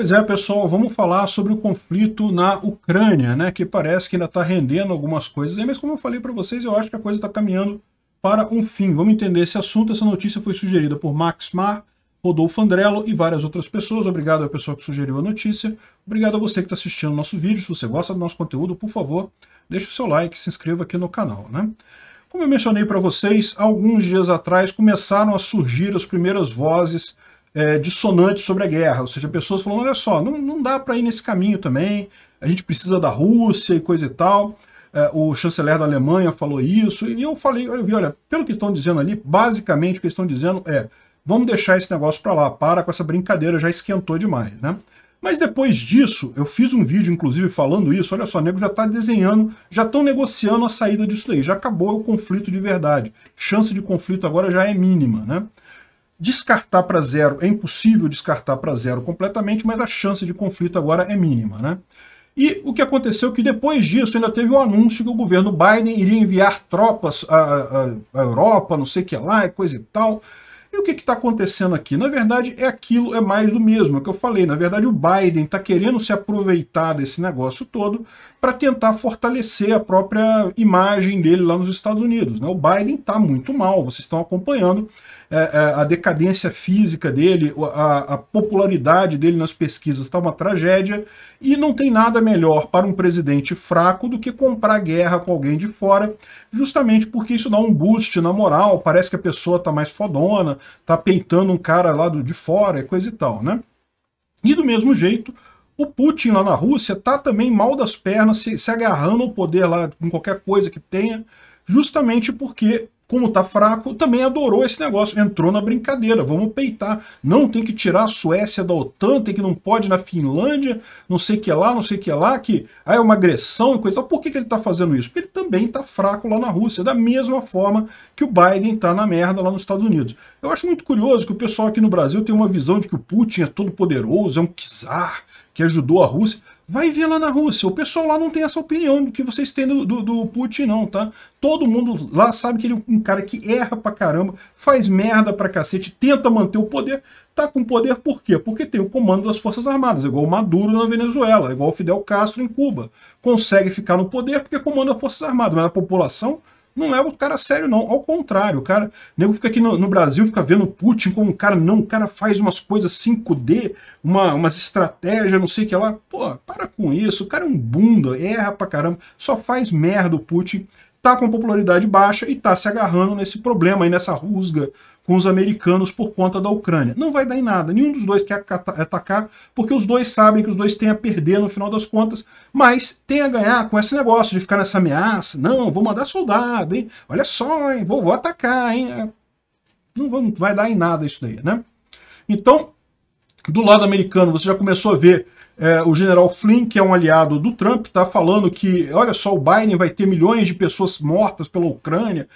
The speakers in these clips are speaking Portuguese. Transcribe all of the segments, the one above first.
Pois é, pessoal, vamos falar sobre o conflito na Ucrânia, né, que parece que ainda está rendendo algumas coisas, mas como eu falei para vocês, eu acho que a coisa está caminhando para um fim. Vamos entender esse assunto, essa notícia foi sugerida por Max Mar, Rodolfo Andrello e várias outras pessoas. Obrigado ao pessoal que sugeriu a notícia, obrigado a você que está assistindo nosso vídeo, se você gosta do nosso conteúdo, por favor, deixe o seu like, se inscreva aqui no canal, né. Como eu mencionei para vocês, alguns dias atrás começaram a surgir as primeiras vozes é, dissonantes sobre a guerra, ou seja, pessoas falando, olha só, não, não dá para ir nesse caminho também, a gente precisa da Rússia e coisa e tal, é, o chanceler da Alemanha falou isso, e eu falei, eu vi, olha, pelo que estão dizendo ali, basicamente o que estão dizendo é, vamos deixar esse negócio para lá, para com essa brincadeira, já esquentou demais, né? Mas depois disso, eu fiz um vídeo, inclusive, falando isso, olha só, o nego já está desenhando, já estão negociando a saída disso daí, já acabou o conflito de verdade. Chance de conflito agora já é mínima, né? Descartar para zero, é impossível descartar para zero completamente, mas a chance de conflito agora é mínima. Né? E o que aconteceu é que depois disso ainda teve o um anúncio que o governo Biden iria enviar tropas à, à, à Europa, não sei o que lá, coisa e tal. E o que está acontecendo aqui? Na verdade, é aquilo, é mais do mesmo, é o que eu falei. Na verdade, o Biden está querendo se aproveitar desse negócio todo para tentar fortalecer a própria imagem dele lá nos Estados Unidos. Né? O Biden está muito mal, vocês estão acompanhando. É, é, a, decadência física dele, a, a popularidade dele nas pesquisas está uma tragédia, e não tem nada melhor para um presidente fraco do que comprar guerra com alguém de fora, justamente porque isso dá um boost na moral, parece que a pessoa está mais fodona, está peitando um cara lá do, de fora, é coisa e tal, né? E do mesmo jeito, o Putin lá na Rússia está também mal das pernas, se, se agarrando ao poder lá com qualquer coisa que tenha, justamente porque como tá fraco, também adorou esse negócio, entrou na brincadeira, vamos peitar. Não tem que tirar a Suécia da OTAN, tem que não pode na Finlândia, não sei que lá, não sei que lá, que aí é uma agressão e coisa Por que, que ele tá fazendo isso? Porque ele também tá fraco lá na Rússia, da mesma forma que o Biden tá na merda lá nos Estados Unidos. Eu acho muito curioso que o pessoal aqui no Brasil tem uma visão de que o Putin é todo poderoso, é um czar, que ajudou a Rússia. Vai ver lá na Rússia. O pessoal lá não tem essa opinião do que vocês têm do, do, do, Putin, não, tá? Todo mundo lá sabe que ele é um cara que erra pra caramba, faz merda pra cacete, tenta manter o poder. Tá com poder por quê? Porque tem o comando das Forças Armadas, igual o Maduro na Venezuela, igual o Fidel Castro em Cuba. Consegue ficar no poder porque comanda as Forças Armadas, mas a população não leva é o cara a sério, não. Ao contrário, o cara, o nego fica aqui no, no, Brasil, fica vendo Putin como um cara, não, o cara faz umas coisas 5D, uma, umas estratégias, não sei o que lá. Pô, para com isso, o cara é um bunda, erra pra caramba, só faz merda o Putin. Tá com popularidade baixa e tá se agarrando nesse problema aí, nessa rusga com os americanos por conta da Ucrânia. Não vai dar em nada, nenhum dos dois quer é atacar, porque os dois sabem que os dois têm a perder no final das contas, mas tem a ganhar com esse negócio de ficar nessa ameaça. Não, vou mandar soldado, hein? Olha só, hein? Vou, vou atacar, hein? É, não, vai dar em nada isso daí, né? Então, do lado americano, você já começou a ver é, o general Flynn, que é um aliado do Trump, está falando que, olha só, o Biden vai ter milhões de pessoas mortas pela Ucrânia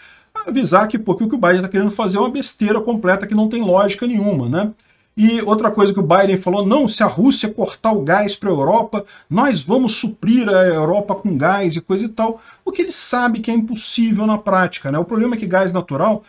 avisar que porque o que o Biden está querendo fazer é uma besteira completa que não tem lógica nenhuma, né? E outra coisa que o Biden falou, não, se a Rússia cortar o gás para a Europa, nós vamos suprir a Europa com gás e coisa e tal, o que ele sabe que é impossível na prática. Né? O problema é que gás natural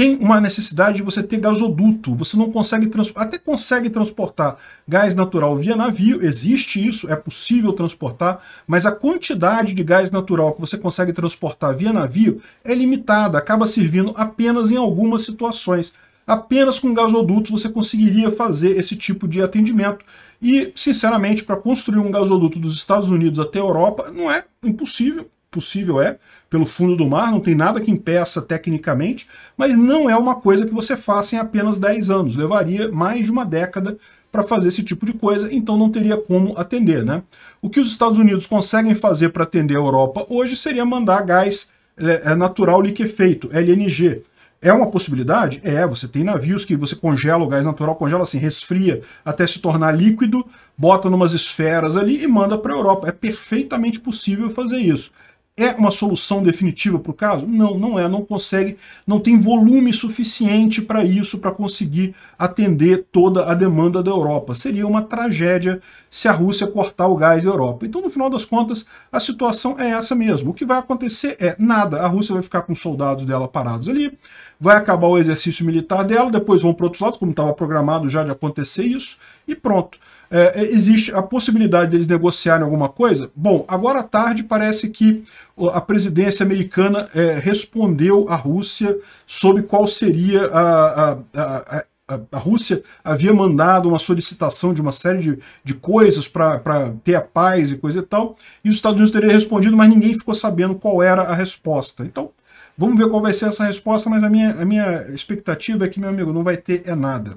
tem uma necessidade de você ter gasoduto, você não consegue transportar, até consegue transportar gás natural via navio, existe isso, é possível transportar, mas a quantidade de gás natural que você consegue transportar via navio é limitada, acaba servindo apenas em algumas situações. Apenas com gasodutos você conseguiria fazer esse tipo de atendimento. E, sinceramente, para construir um gasoduto dos Estados Unidos até a Europa, não é impossível, possível é, pelo fundo do mar, não tem nada que impeça tecnicamente, mas não é uma coisa que você faça em apenas 10 anos, levaria mais de uma década para fazer esse tipo de coisa, então não teria como atender. Né? O que os Estados Unidos conseguem fazer para atender a Europa hoje seria mandar gás é, é natural liquefeito, LNG, é uma possibilidade? É, você tem navios que você congela o gás natural, congela assim, resfria até se tornar líquido, bota numas esferas ali e manda para a Europa. É perfeitamente possível fazer isso. É uma solução definitiva para o caso? Não, não é. Não consegue, não tem volume suficiente para isso, para conseguir atender toda a demanda da Europa. Seria uma tragédia se a Rússia cortar o gás da Europa. Então, no final das contas, a situação é essa mesmo. O que vai acontecer é nada. A Rússia vai ficar com os soldados dela parados ali, vai acabar o exercício militar dela, depois vão para outros lados, como estava programado já de acontecer isso, e pronto. É, é, existe a possibilidade deles negociarem alguma coisa? Bom, agora à tarde parece que a presidência americana é, respondeu à Rússia sobre qual seria a, a, a, a, a Rússia havia mandado uma solicitação de uma série de, de coisas para ter a paz e coisa e tal, e os Estados Unidos teria respondido, mas ninguém ficou sabendo qual era a resposta. Então, Vamos ver qual vai ser essa resposta, mas a minha, a minha expectativa é que, meu amigo, não vai ter é nada.